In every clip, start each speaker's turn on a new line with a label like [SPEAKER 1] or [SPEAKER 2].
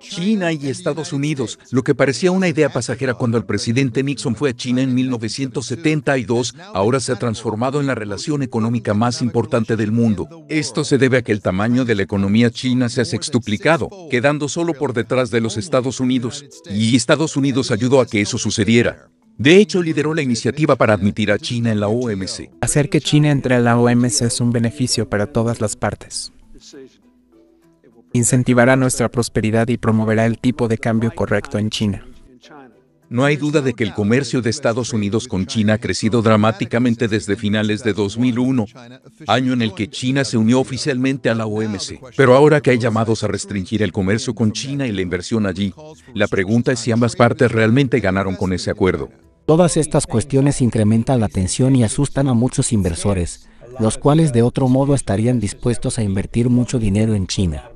[SPEAKER 1] China y Estados Unidos, lo que parecía una idea pasajera cuando el presidente Nixon fue a China en 1972, ahora se ha transformado en la relación económica más importante del mundo. Esto se debe a que el tamaño de la economía china se ha sextuplicado, quedando solo por detrás de los Estados Unidos, y Estados Unidos ayudó a que eso sucediera. De hecho, lideró la iniciativa para admitir a China en la OMC. Hacer que China entre a la OMC es un beneficio para todas las partes incentivará nuestra prosperidad y promoverá el tipo de cambio correcto en China. No hay duda de que el comercio de Estados Unidos con China ha crecido dramáticamente desde finales de 2001, año en el que China se unió oficialmente a la OMC. Pero ahora que hay llamados a restringir el comercio con China y la inversión allí, la pregunta es si ambas partes realmente ganaron con ese acuerdo. Todas estas cuestiones incrementan la tensión y asustan a muchos inversores, los cuales de otro modo estarían dispuestos a invertir mucho dinero en China.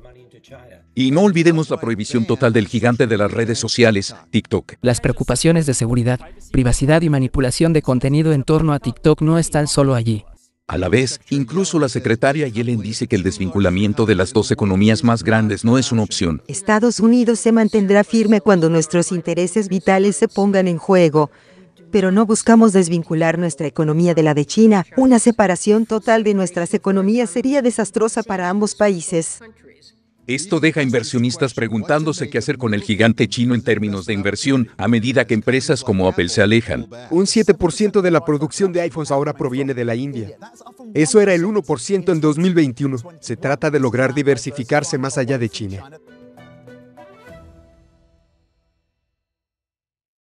[SPEAKER 1] Y no olvidemos la prohibición total del gigante de las redes sociales, TikTok.
[SPEAKER 2] Las preocupaciones de seguridad, privacidad y manipulación de contenido en torno a TikTok no están solo allí.
[SPEAKER 1] A la vez, incluso la secretaria Yellen dice que el desvinculamiento de las dos economías más grandes no es una opción.
[SPEAKER 2] Estados Unidos se mantendrá firme cuando nuestros intereses vitales se pongan en juego, pero no buscamos desvincular nuestra economía de la de China. Una separación total de nuestras economías sería desastrosa para ambos países.
[SPEAKER 1] Esto deja inversionistas preguntándose qué hacer con el gigante chino en términos de inversión a medida que empresas como Apple se alejan. Un 7% de la producción de iPhones ahora proviene de la India. Eso era el 1% en 2021. Se trata de lograr diversificarse más
[SPEAKER 2] allá de China.